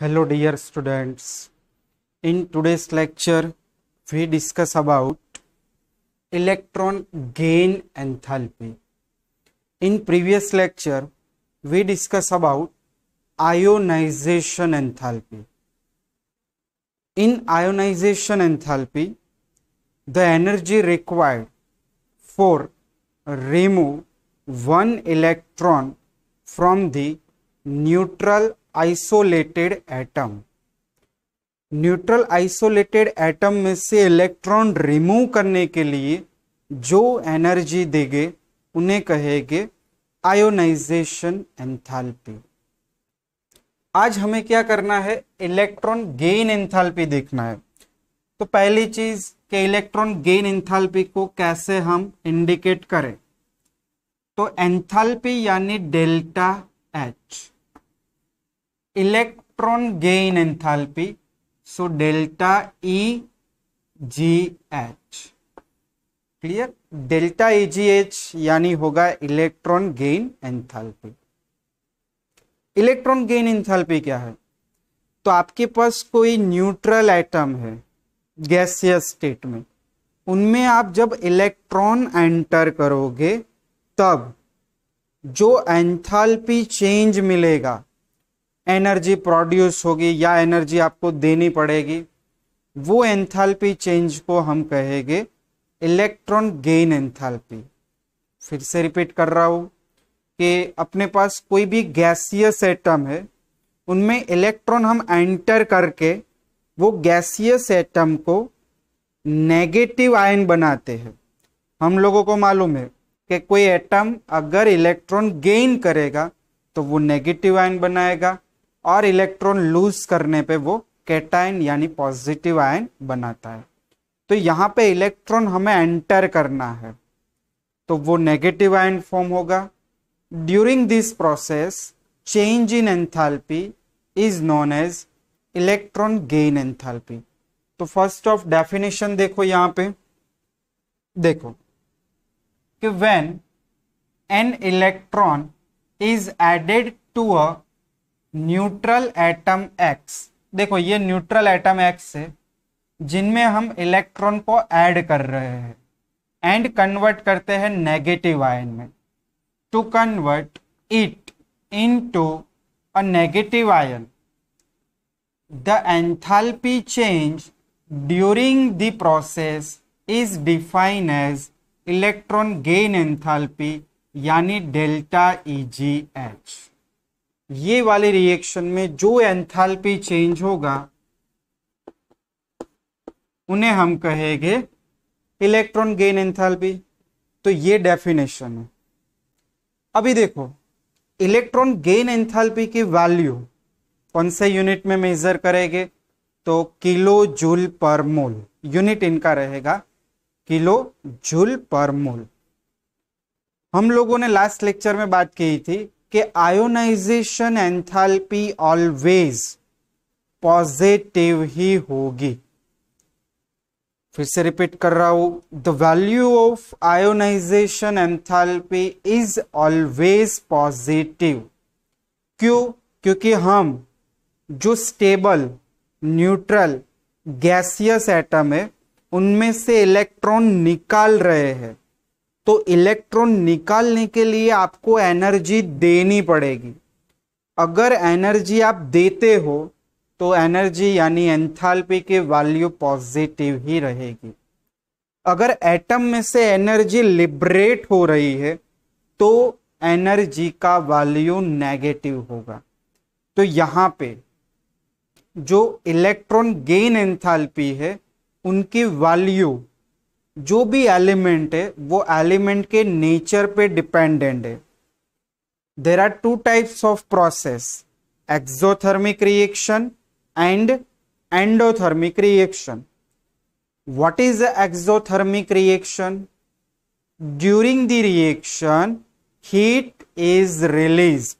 hello dear students in today's lecture we discuss about electron gain enthalpy in previous lecture we discuss about ionization enthalpy in ionization enthalpy the energy required for remove one electron from the neutral isolated atom neutral isolated atom में से electron remove करने के लिए जो energy देंगे उन्हें कहेंगे ionisation enthalpy आज हमें क्या करना है इलेक्ट्रॉन गेन एंथैल्पी देखना है तो पहली चीज के इलेक्ट्रॉन गेन एंथैल्पी को कैसे हम इंडिकेट करें तो एंथैल्पी यानी delta H electron gain enthalpy. So delta E G H clear delta E G H यानी होगा electron gain enthalpy electron gain enthalpy क्या है तो आपके पास कोई न्यूट्रल आइटम है गैसियस स्टेट में उनमें आप जब इलेक्ट्रॉन एंटर करोगे तब जो एंथैल्पी चेंज मिलेगा एनर्जी प्रोड्यूस होगी या एनर्जी आपको देनी पड़ेगी वो एंथैल्पी चेंज को हम कहेंगे इलेक्ट्रॉन गेन एंथैल्पी फिर से रिपीट कर रहा हूँ कि अपने पास कोई भी गैसियस एटम है उनमें इलेक्ट्रॉन हम एंटर करके वो गैसियस एटम को नेगेटिव आयन बनाते हैं हम लोगों को मालूम है कि कोई एटम अगर इलेक्ट्रॉन गेन करेगा तो वो नेगेटिव आयन बनाएगा और इलेक्ट्रॉन लूज करने पे वो कैटाइन यानी पॉजिटिव आयन बनाता है तो यहाँ पे इलेक्ट्रॉन हमें एंटर करना है तो वो नेगेटिव आयन फॉर्म होगा during this process change in enthalpy is known as electron gain enthalpy तो फर्स्ट ऑफ डेफिनेशन देखो यहां पे देखो कि when an electron is added to a neutral atom X देखो ये न्यूट्रल एटम एक्स है जिनमें हम इलेक्ट्रॉन को ऐड कर रहे हैं एंड कन्वर्ट करते हैं नेगेटिव आयन में to convert it into a negative ion the enthalpy change during the process is define as electron gain enthalpy यानी डेल्टा ई जी एच ये वाले रिएक्शन में जो एंथैल्पी चेंज होगा उन्हें हम कहेंगे इलेक्ट्रॉन गेन एंथैल्पी तो ये डेफिनेशन है अभी देखो इलेक्ट्रॉन गेन एंथैल्पी की वैल्यू कौन से यूनिट में मेजर करेंगे तो किलो जूल पर मोल यूनिट इनका रहेगा किलो जूल पर मोल हम लोगों ने लास्ट लेक्चर में बात की थी कि आयोनाइजेशन एंथैल्पी ऑलवेज पॉजिटिव ही होगी फिर से रिपीट कर रहा हूं the value of ionisation enthalpy is always positive क्यों क्योंकि हम जो स्टेबल न्यूट्रल गैसियस एटम है उनमें से इलेक्ट्रॉन निकाल रहे हैं तो इलेक्ट्रॉन निकालने के लिए आपको एनर्जी देनी पड़ेगी अगर एनर्जी आप देते हो तो एनर्जी यानी एंथाल्पी की वैल्यू पॉजिटिव ही रहेगी अगर एटम में से एनर्जी लिबरेट हो रही है तो एनर्जी का वैल्यू नेगेटिव होगा तो यहाँ पे जो इलेक्ट्रॉन गेन एंथाल्पी है उनकी वैल्यू जो भी एलिमेंट है वो एलिमेंट के नेचर पे डिपेंडेंट है there are two types of process exothermic reaction and endothermic reaction what is exothermic reaction during the reaction heat is is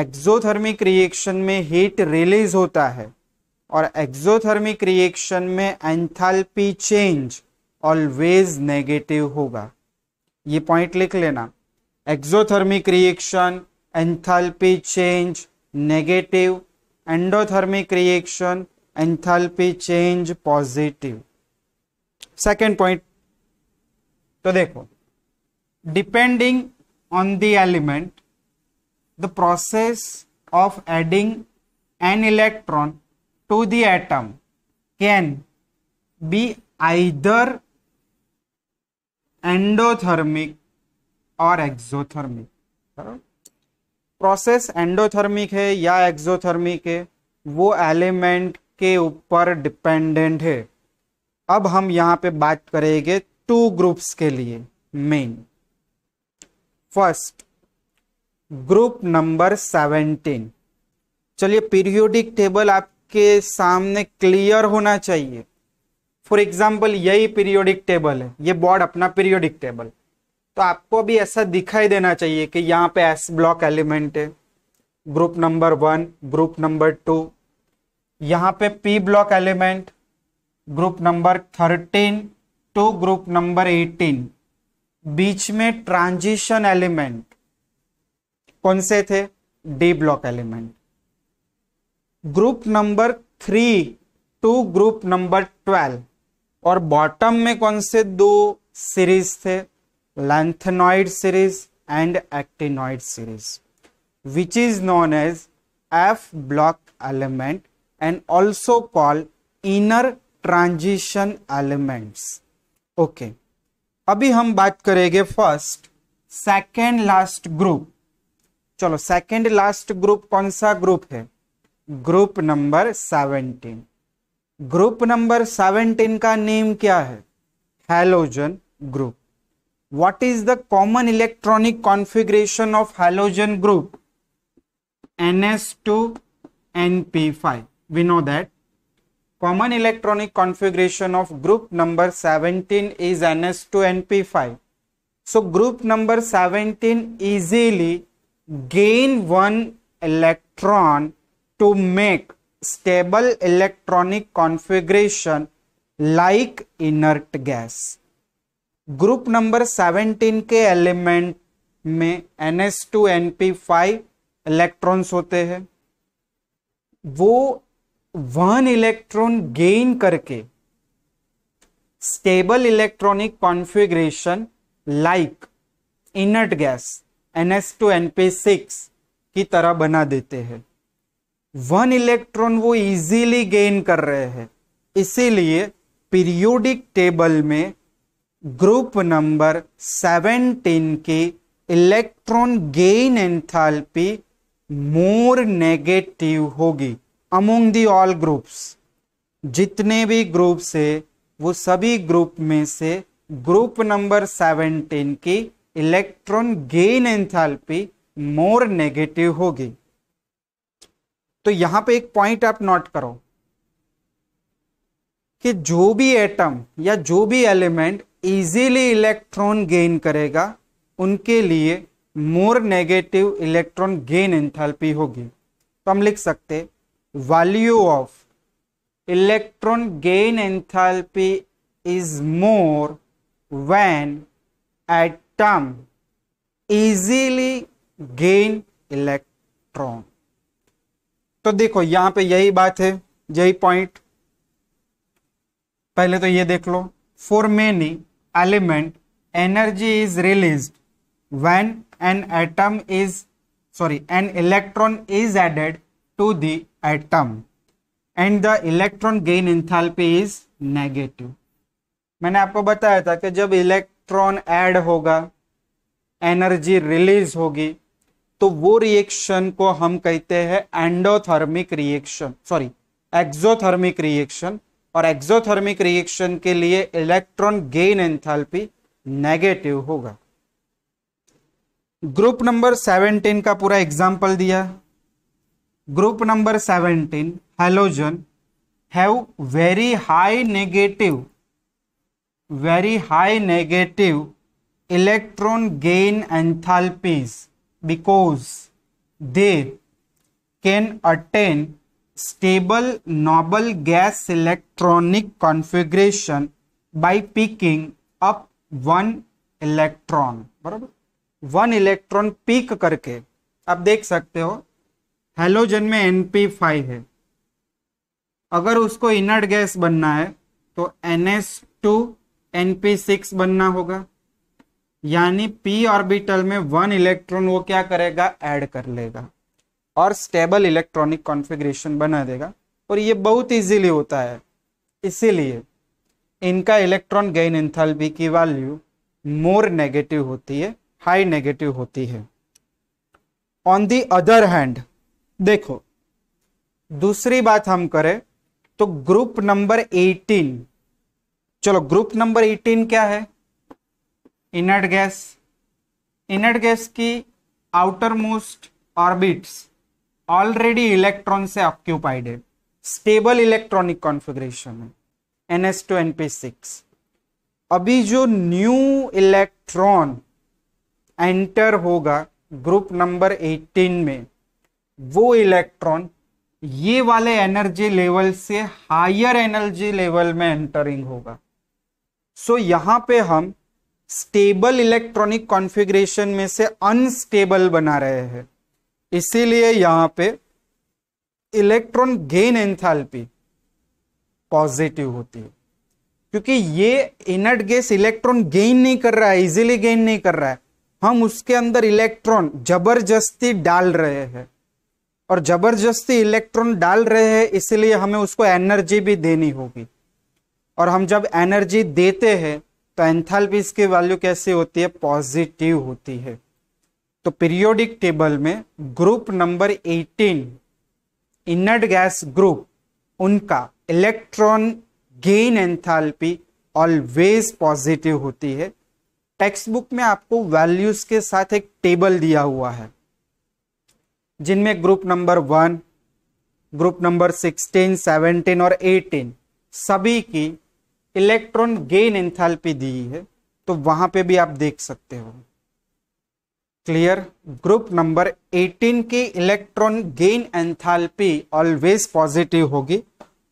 exothermic reaction में हीट रिलीज होता है और एक्सोथर्मिक रिएक्शन में एंथैल्पी चेंज ऑलवेज नेगेटिव होगा ये point लिख लेना exothermic reaction enthalpy change negative endothermic reaction enthalpy change positive second point तो देखो depending on the element the process of adding an electron to the atom can be either endothermic और exothermic process endothermic है या exothermic है वो element के ऊपर dependent है अब हम यहां पे बात करेंगे टू ग्रुप्स के लिए main first group number seventeen चलिए पीरियोडिक टेबल आपके सामने क्लियर होना चाहिए फॉर एग्जाम्पल यही पीरियोडिक टेबल है ये बॉर्ड अपना पीरियोडिक टेबल तो आपको भी ऐसा दिखाई देना चाहिए कि यहाँ पे एस ब्लॉक एलिमेंट है group number one group number two यहाँ पे p block element group number thirteen to group number eighteen बीच में ट्रांजिशन एलिमेंट कौन से थे d block element group number three to group number twelve और bottom में कौन से दो सीरीज थे lanthanoid series and actinoid series which is known as f block element and also call inner transition elements okay अभी हम बात करेंगे फर्स्ट सेकेंड लास्ट ग्रुप चलो सेकेंड लास्ट ग्रुप कौन सा ग्रुप है group number seventeen group number seventeen का name क्या है halogen group what is the common electronic configuration of halogen group ns two n p five we know that common electronic configuration of group number seventeen is n s two n p five so group number seventeen easily gain one electron to make stable electronic configuration like inert gas. Group number 17 के element में P five electrons होते हैं वो one electron gain करके stable electronic configuration like inert gas two np six की तरह बना देते हैं वन इलेक्ट्रॉन वो इजीली गेन कर रहे हैं इसीलिए पीरियोडिक टेबल में ग्रुप नंबर 17 की electron gain enthalpy more negative होगी अमोंग दी ऑल ग्रुप्स जितने भी ग्रुप से वो सभी ग्रुप में से ग्रुप नंबर 17 की electron gain enthalpy more negative होगी तो यहां पे एक पॉइंट आप नोट करो कि जो भी एटम या जो भी एलिमेंट इजीली इलेक्ट्रॉन गेन करेगा उनके लिए more negative electron gain enthalpy होगी तो हम लिख सकते value of electron gain enthalpy is more when atom easily gain electron तो देखो यहां पे यही बात है यही पॉइंट पहले तो ये देख लो for many element energy is release when an atom is sorry an electron is added to the atom and the electron gain enthalpy is negative मैंने आपको बताया था कि जब इलेक्ट्रॉन एड होगा एनर्जी रिलीज होगी तो वो रिएक्शन को हम कहते हैं endothermic reaction sorry exothermic reaction और एक्सोथर्मिक रिएक्शन के लिए इलेक्ट्रॉन गेन एंथैल्पी नेगेटिव होगा ग्रुप नंबर 17 का पूरा एग्जाम्पल दिया group number 17 halogen have very high negative very high negative electron gain enthalpies because they can attain stable noble gas electronic configuration by picking up one electron बराबर one electron pick करके आप देख सकते हो halogen में एनपी5 है अगर उसको इनर्ट गैस बनना है तो n s two n p six बनना होगा यानी पी ऑर्बिटल में वन इलेक्ट्रॉन वो क्या करेगा ऐड कर लेगा और स्टेबल इलेक्ट्रॉनिक कॉन्फ़िगरेशन बना देगा और ये बहुत इजीली होता है इसीलिए इनका इलेक्ट्रॉन गेन एंथैल्पी की वैल्यू मोर नेगेटिव होती है हाई नेगेटिव होती है ऑन दी अदर हैंड देखो दूसरी बात हम करें तो ग्रुप नंबर 18 चलो ग्रुप नंबर 18 क्या है इनर्ट गैस इनर्ट गैस की outermost orbits already electron से ऑक्यूपाइड है स्टेबल इलेक्ट्रॉनिक कॉन्फ़िगरेशन है n s two n p six अभी जो न्यू इलेक्ट्रॉन एंटर होगा ग्रुप नंबर 18 में वो इलेक्ट्रॉन ये वाले एनर्जी लेवल से हायर एनर्जी लेवल में एंटरिंग होगा सो so, यहां पे हम स्टेबल इलेक्ट्रॉनिक कॉन्फ़िगरेशन में से अनस्टेबल बना रहे हैं इसीलिए यहां पे इलेक्ट्रॉन गेन एंथैल्पी पॉजिटिव होती है क्योंकि ये इनर्ट गैस इलेक्ट्रॉन गेन नहीं कर रहा है इजीली गेन नहीं कर रहा है हम उसके अंदर इलेक्ट्रॉन जबरदस्ती डाल रहे हैं और जबरदस्ती इलेक्ट्रॉन डाल रहे हैं इसलिए हमें उसको एनर्जी भी देनी होगी और हम जब एनर्जी देते हैं तो एंथैल्पी इसकी वैल्यू कैसी होती है पॉजिटिव होती है तो पीरियोडिक टेबल में group number 18 inert gas group उनका electron gain enthalpy always positive होती है टेक्स्ट बुक में आपको वैल्यूज के साथ एक टेबल दिया हुआ है जिनमें group number one group number sixteen seventeen और एटीन सभी की इलेक्ट्रॉन गेन एंथैल्पी दी है तो वहां पे भी आप देख सकते हो क्लियर ग्रुप नंबर 18 की electron gain enthalpy always positive होगी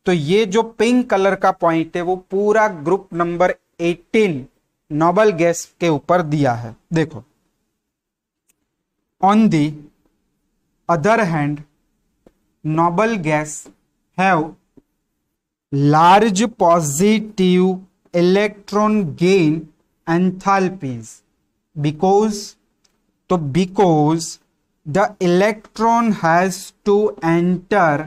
तो ये जो पिंक कलर का पॉइंट है वो पूरा ग्रुप नंबर 18 नोबल गैस के ऊपर दिया है देखो on the other hand noble gas have large positive electron gain enthalpies because तो because the electron has to enter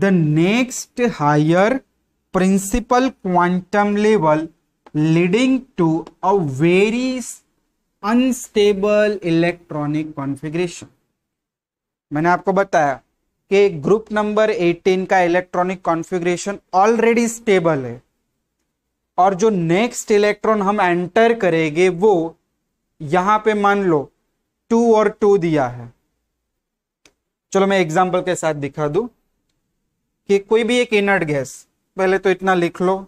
the next higher principal quantum level leading to a very unstable electronic configuration मैंने आपको बताया कि group number 18 का electronic configuration already stable है और जो next electron हम एंटर करेंगे वो यहां पे मान लो टू और टू दिया है चलो मैं एग्जाम्पल के साथ दिखा दू कि कोई भी एक इनर्ट गैस पहले तो इतना लिख लो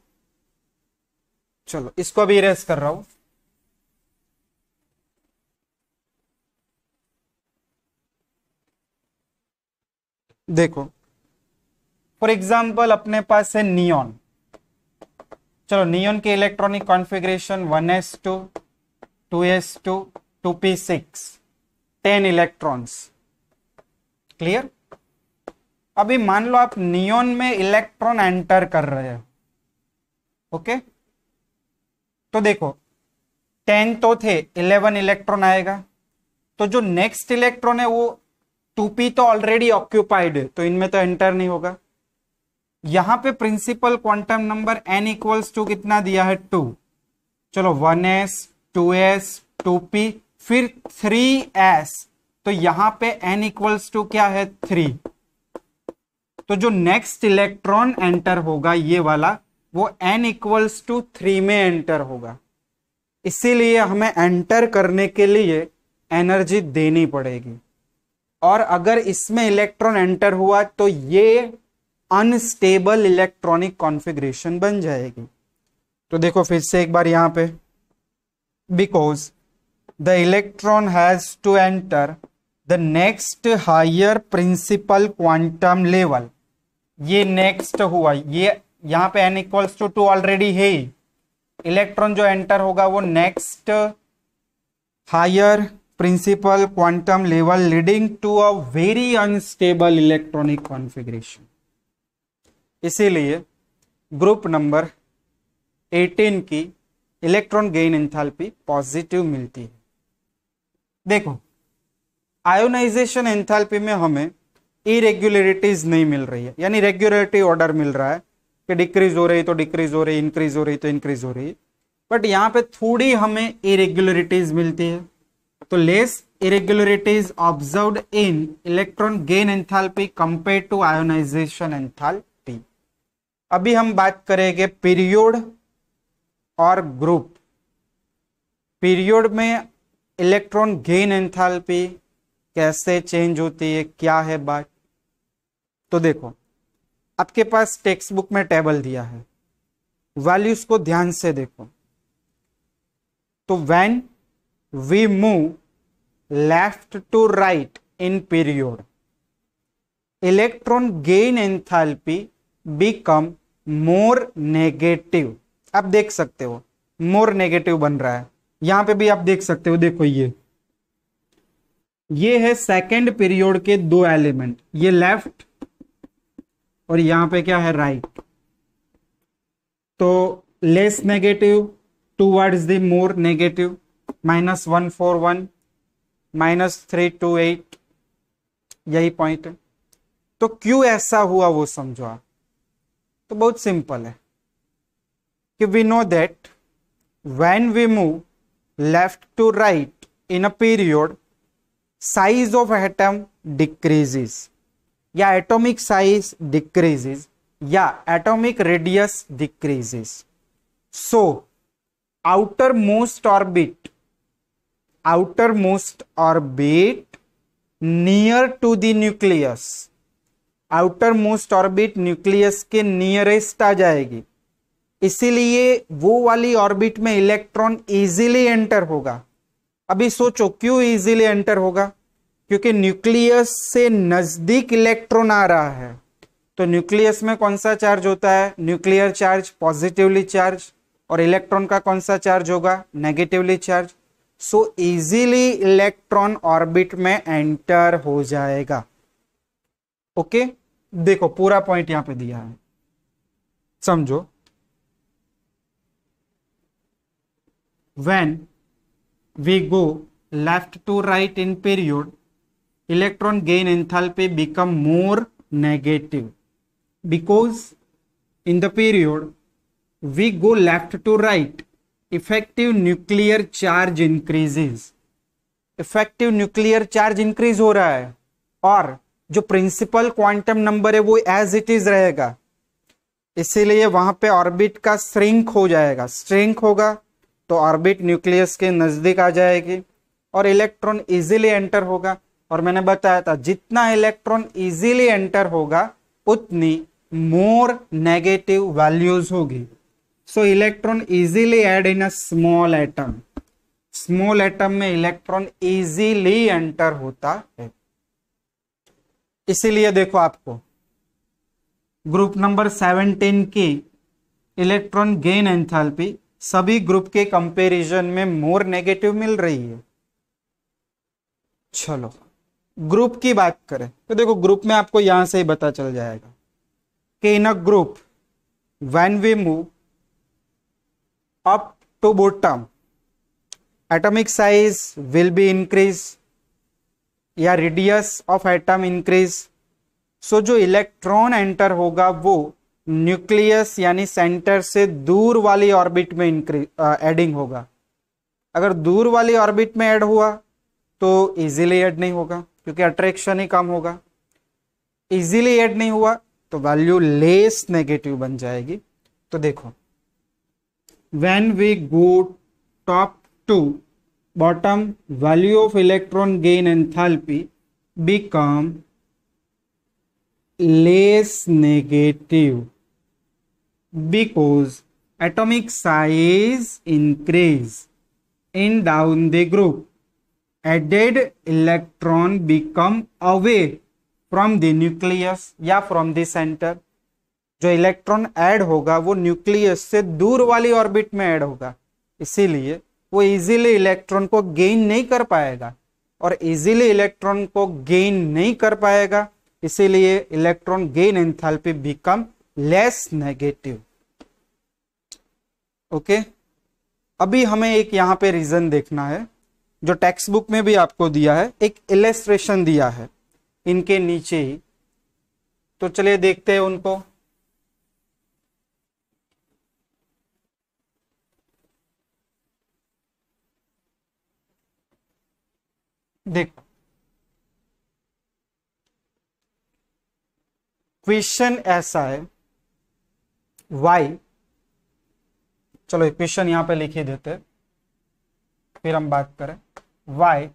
चलो इसको अभी इरेज कर रहा हूं देखो फॉर एग्जाम्पल अपने पास है नियॉन चलो नियॉन के electronic configuration 1s2, 2s2, 2p6, 10 electrons clear अभी मान लो आप नियॉन में इलेक्ट्रॉन एंटर कर रहे हो ओके तो देखो टेन तो थे इलेवन इलेक्ट्रॉन आएगा तो जो नेक्स्ट इलेक्ट्रॉन है वो टू पी तो ऑलरेडी ऑक्यूपाइड है तो इनमें तो एंटर नहीं होगा यहां पे principal quantum number n equals to कितना दिया है टू चलो one s two s two p फिर थ्री एस तो यहां पे एन इक्वल्स टू क्या है थ्री तो जो नेक्स्ट इलेक्ट्रॉन एंटर होगा ये वाला वो एन इक्वल्स टू थ्री में एंटर होगा इसीलिए हमें एंटर करने के लिए एनर्जी देनी पड़ेगी और अगर इसमें इलेक्ट्रॉन एंटर हुआ तो ये अनस्टेबल इलेक्ट्रॉनिक कॉन्फ़िगरेशन बन जाएगी तो देखो फिर से एक बार यहां पे because the electron has to enter the next higher principal quantum level ये नेक्स्ट हुआ ये यहां पे n equals to two already है इलेक्ट्रॉन जो एंटर होगा वो next higher principal quantum level leading to a very unstable electronic configuration. इसीलिए ग्रुप नंबर 18 की इलेक्ट्रॉन गेन एंथैल्पी पॉजिटिव मिलती है देखो आयोनाइजेशन एंथैल्पी में हमें इरेग्युलरिटीज नहीं मिल रही है यानी रेगुलरिटी ऑर्डर मिल रहा है कि डिक्रीज हो रही तो डिक्रीज हो रही इंक्रीज हो रही तो इंक्रीज हो रही बट यहाँ पे थोड़ी हमें इरेग्युलरिटीज मिलती है तो less irregularities observe in electron gain enthalpy compare to ionization enthalpy अभी हम बात करेंगे पीरियोड और ग्रुप पीरियोड में इलेक्ट्रॉन गेन एंथैल्पी कैसे चेंज होती है क्या है बात तो देखो आपके पास टेक्स्ट बुक में टेबल दिया है वैल्यूज को ध्यान से देखो तो when we move left to right in period electron gain enthalpy become more negative आप देख सकते हो मोर नेगेटिव बन रहा है यहां पे भी आप देख सकते हो देखो ये ये है सेकेंड पीरियड के दो एलिमेंट ये लेफ्ट और यहां पे क्या है राइट right. तो less negative towards the more negative minus one four one minus three two eight यही पॉइंट है तो क्यों ऐसा हुआ वो समझो आप तो बहुत सिंपल है कि we know that when we move left to right in a period size of atom decreases या एटॉमिक साइज डिक्रीजेस या atomic radius decreases so outermost orbit outermost orbit near to the nucleus outermost orbit nucleus के nearest आ जाएगी इसीलिए वो वाली orbit में electron easily enter होगा अभी सोचो क्यों इजीली एंटर होगा क्योंकि न्यूक्लियस से नजदीक इलेक्ट्रॉन आ रहा है तो न्यूक्लियस में कौन सा चार्ज होता है न्यूक्लियर चार्ज पॉजिटिवली चार्ज और इलेक्ट्रॉन का कौन सा चार्ज होगा negatively charge so easily electron orbit में एंटर हो जाएगा ओके देखो पूरा पॉइंट यहां पे दिया है समझो when we go left to right in period electron gain पे become more negative because in the period we go left to right effective nuclear charge increases effective nuclear charge increase हो रहा है और जो प्रिंसिपल क्वांटम नंबर है वो as it is रहेगा इसीलिए वहां पे ऑर्बिट का श्रिंक हो जाएगा श्रिंक होगा तो ऑर्बिट न्यूक्लियस के नजदीक आ जाएगी और इलेक्ट्रॉन इजीली एंटर होगा और मैंने बताया था जितना इलेक्ट्रॉन इजीली एंटर होगा उतनी मोर नेगेटिव वैल्यूज होगी so electron easily add in a small atom small atom में इलेक्ट्रॉन इजीली एंटर होता है इसीलिए देखो आपको ग्रुप नंबर 17 की इलेक्ट्रॉन गेन एंथैल्पी सभी ग्रुप के कंपैरिजन में मोर नेगेटिव मिल रही है चलो ग्रुप की बात करें तो देखो ग्रुप में आपको यहां से ही पता चल जाएगा कि in a group when we move up to bottom atomic size will be increase या radius of atom increase so जो इलेक्ट्रॉन एंटर होगा वो न्यूक्लियस यानी सेंटर से दूर वाली ऑर्बिट में इंक्रीज एडिंग होगा अगर दूर वाली ऑर्बिट में ऐड हुआ तो इजीली ऐड नहीं होगा क्योंकि अट्रैक्शन ही कम होगा इजीली ऐड नहीं हुआ तो वैल्यू लेस नेगेटिव बन जाएगी तो देखो when we go top to bottom value of electron gain enthalpy become less negative because atomic size increase in down the group added electron become away from the nucleus yeah from the center जो electron add होगा वो nucleus से दूर वाली orbit में add होगा इसीलिए वो इजीली इलेक्ट्रॉन को गेन नहीं कर पाएगा और इजीली इलेक्ट्रॉन को गेन नहीं कर पाएगा इसीलिए electron gain enthalpy become less negative okay अभी हमें एक यहां पे रीजन देखना है जो टेक्स्ट बुक में भी आपको दिया है एक इलेस्ट्रेशन दिया है इनके नीचे ही तो चलिए देखते हैं उनको देखो क्वेश्चन ऐसा है वाई चलो क्वेश्चन यहां पे लिख ही देते फिर हम बात करें why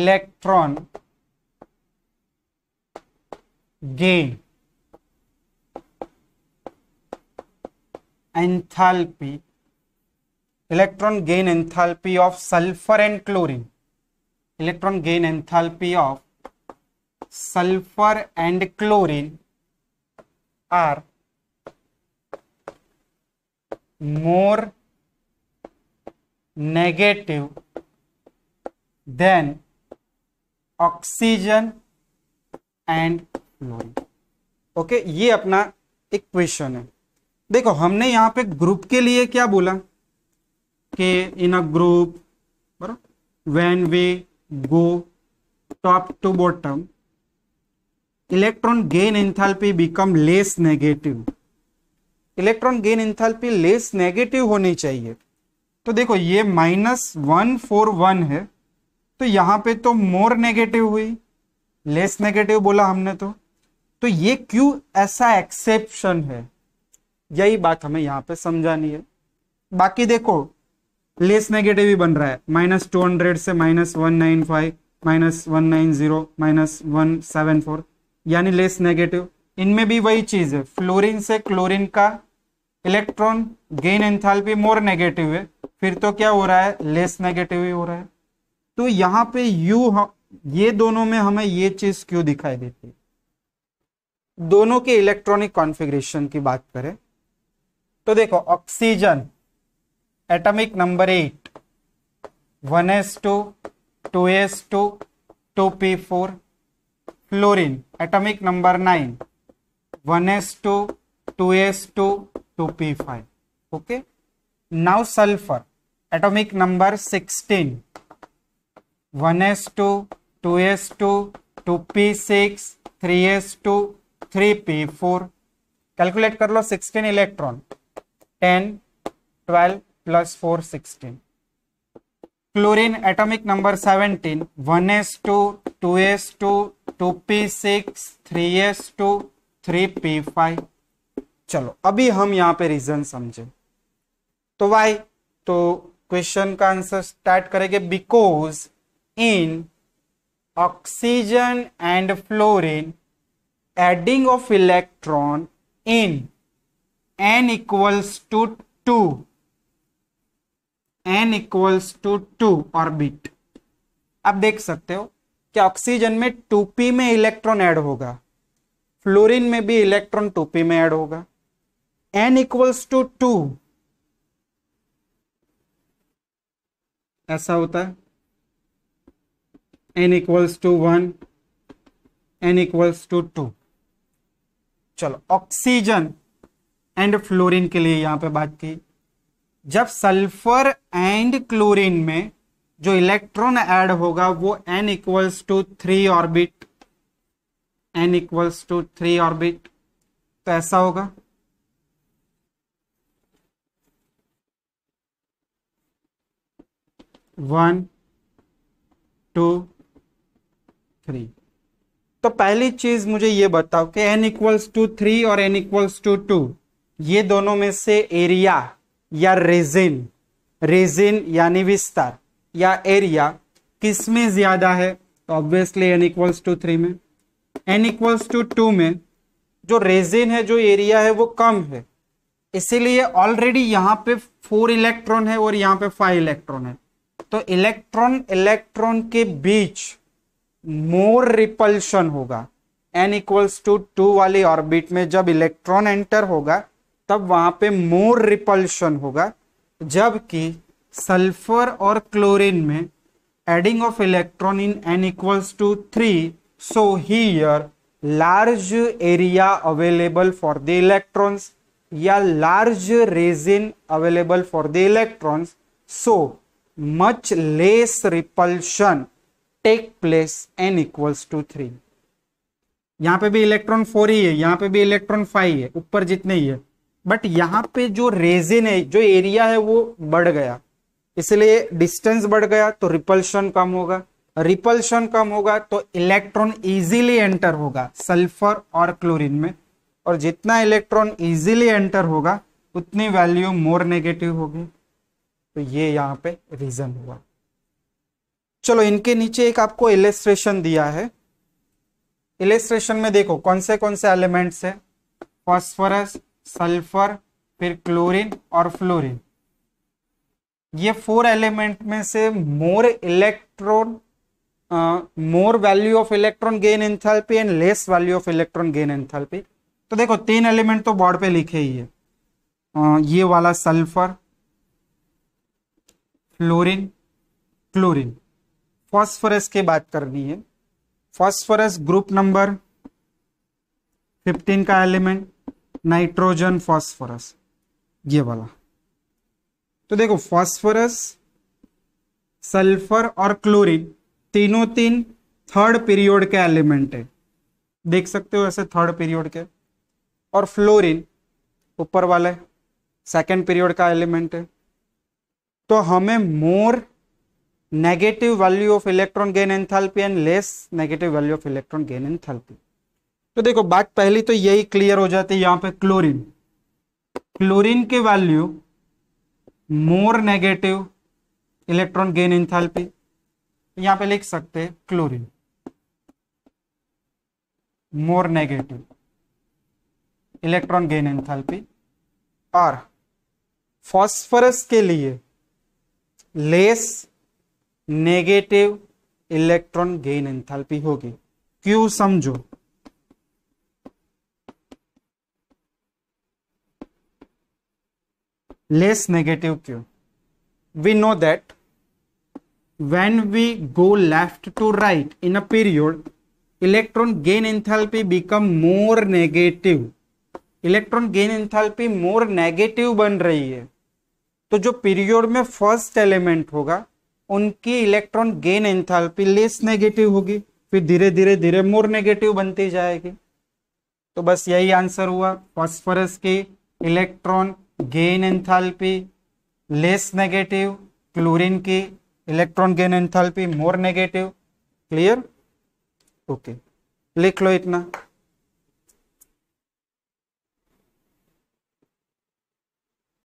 electron gain enthalpy electron gain enthalpy of sulphur and chlorine electron gain enthalpy of sulphur and chlorine are more negative than oxygen and chlorine okay ये अपना इक्वेशन है देखो हमने यहां पे ग्रुप के लिए क्या बोला के in a group when we go top to bottom electron gain enthalpy become less negative electron gain enthalpy less negative होनी चाहिए तो देखो ये माइनस वन फोर वन है तो यहां पे तो मोर नेगेटिव हुई लेस नेगेटिव बोला हमने तो तो ये क्यों ऐसा एक्सेप्शन है यही बात हमें यहां पे समझानी है बाकी देखो लेस नेगेटिव ही बन रहा है माइनस टू हंड्रेड से minus one nine five minus one nine zero minus one seven four यानी लेस नेगेटिव इनमें भी वही चीज है फ्लोरीन से क्लोरीन का electron gain enthalpy more negative है फिर तो क्या हो रहा है लेस नेगेटिव ही हो रहा है तो यहाँ पे यू ये दोनों में हमें ये चीज क्यों दिखाई देती है दोनों के इलेक्ट्रॉनिक कॉन्फ़िगरेशन की बात करें तो देखो oxygen atomic number eight one s two two s two two p four fluorine atomic number nine one s two two s two two p five okay now sulphur atomic number sixteen one s two two s two two p six three s two three p four calculate कर लो sixteen electron ten twelve plus four sixteen chlorine atomic number one s s two two two two p six three s two three p five चलो अभी हम यहां पे reason समझे तो Y तो क्वेश्चन का आंसर स्टार्ट करेंगे because in oxygen and fluorine adding of electron in n equals to two n equals to two orbit आप देख सकते हो कि ऑक्सीजन में टूपी में इलेक्ट्रॉन ऐड होगा फ्लोरीन में भी इलेक्ट्रॉन टूपी में ऐड होगा एन इक्वल्स टू टू ऐसा होता है n equals to one n equals to two चलो ऑक्सीजन एंड फ्लोरीन के लिए यहां पे बात की जब सल्फर एंड क्लोरीन में जो इलेक्ट्रॉन ऐड होगा वो n equals to three orbit n equals to three orbit तो ऐसा होगा वन टू थ्री तो पहली चीज मुझे ये बताओ कि n इक्वल्स टू थ्री और n इक्वल्स टू टू ये दोनों में से एरिया या रेजिन रेजिन यानी विस्तार या एरिया किस में ज्यादा है तो obviously n equals to three में एन इक्वल्स टू टू में जो रेजिन है जो एरिया है वो कम है इसीलिए ऑलरेडी यहाँ पे फोर इलेक्ट्रॉन है और यहाँ पे फाइव इलेक्ट्रॉन है तो इलेक्ट्रॉन इलेक्ट्रॉन के बीच मोर रिपल्शन होगा एन इक्वल्स टू टू वाली ऑर्बिट में जब इलेक्ट्रॉन एंटर होगा तब वहां पे मोर रिपल्शन होगा जबकि सल्फर और क्लोरीन में adding of electron in n equals to three so ही large area available for the electrons या large region available for the electrons so much less repulsion take place n equals to three यहां पे भी electron four ही है यहां पे भी electron five है ऊपर जितने ही है बट यहाँ पे जो रेजिन है जो एरिया है वो बढ़ गया इसलिए डिस्टेंस बढ़ गया तो रिपल्शन कम होगा रिपल्शन कम होगा तो इलेक्ट्रॉन इजीली एंटर होगा सल्फर और क्लोरीन में और जितना इलेक्ट्रॉन इजीली एंटर होगा उतनी वैल्यू मोर नेगेटिव होगी तो ये यहाँ पे रीजन हुआ चलो इनके नीचे एक आपको इलेस्ट्रेशन दिया है इलेस्ट्रेशन में देखो कौन से कौन से एलिमेंट्स है फॉस्फोरस सल्फर फिर क्लोरीन और फ्लोरीन ये फोर एलिमेंट में से more electron more value of electron gain enthalpy and less value of electron gain enthalpy तो देखो तीन एलिमेंट तो बोर्ड पे लिखे ही है uh, ये वाला सल्फर फ्लोरीन क्लोरीन फॉस्फोरस की बात करनी है फॉस्फोरस ग्रुप नंबर 15 का एलिमेंट नाइट्रोजन फॉस्फोरस ये वाला तो देखो फॉस्फोरस सल्फर और क्लोरीन तीनों तीन थर्ड पीरियड के एलिमेंट है देख सकते हो ऐसे थर्ड पीरियड के और फ्लोरीन ऊपर वाले सेकेंड पीरियड का एलिमेंट है तो हमें more negative value of electron gain enthalpy and less negative value of electron gain enthalpy तो देखो बात पहली तो यही क्लियर हो जाती है यहां पे क्लोरीन क्लोरीन की value more negative electron gain enthalpy यहां पे लिख सकते हैं chlorine more negative electron gain enthalpy और फास्फोरस के लिए less negative electron gain enthalpy होगी क्यों समझो less negative q we know that when we go left to right in a period electron gain enthalpy become more negative electron gain enthalpy more negative बन रही है तो जो period में first element होगा उनकी electron gain enthalpy less negative होगी फिर धीरे धीरे धीरे मोर नेगेटिव बनती जाएगी तो बस यही आंसर हुआ फॉस्फोरस के electron gain enthalpy less negative chlorine की electron gain enthalpy more negative clear okay लिख लो इतना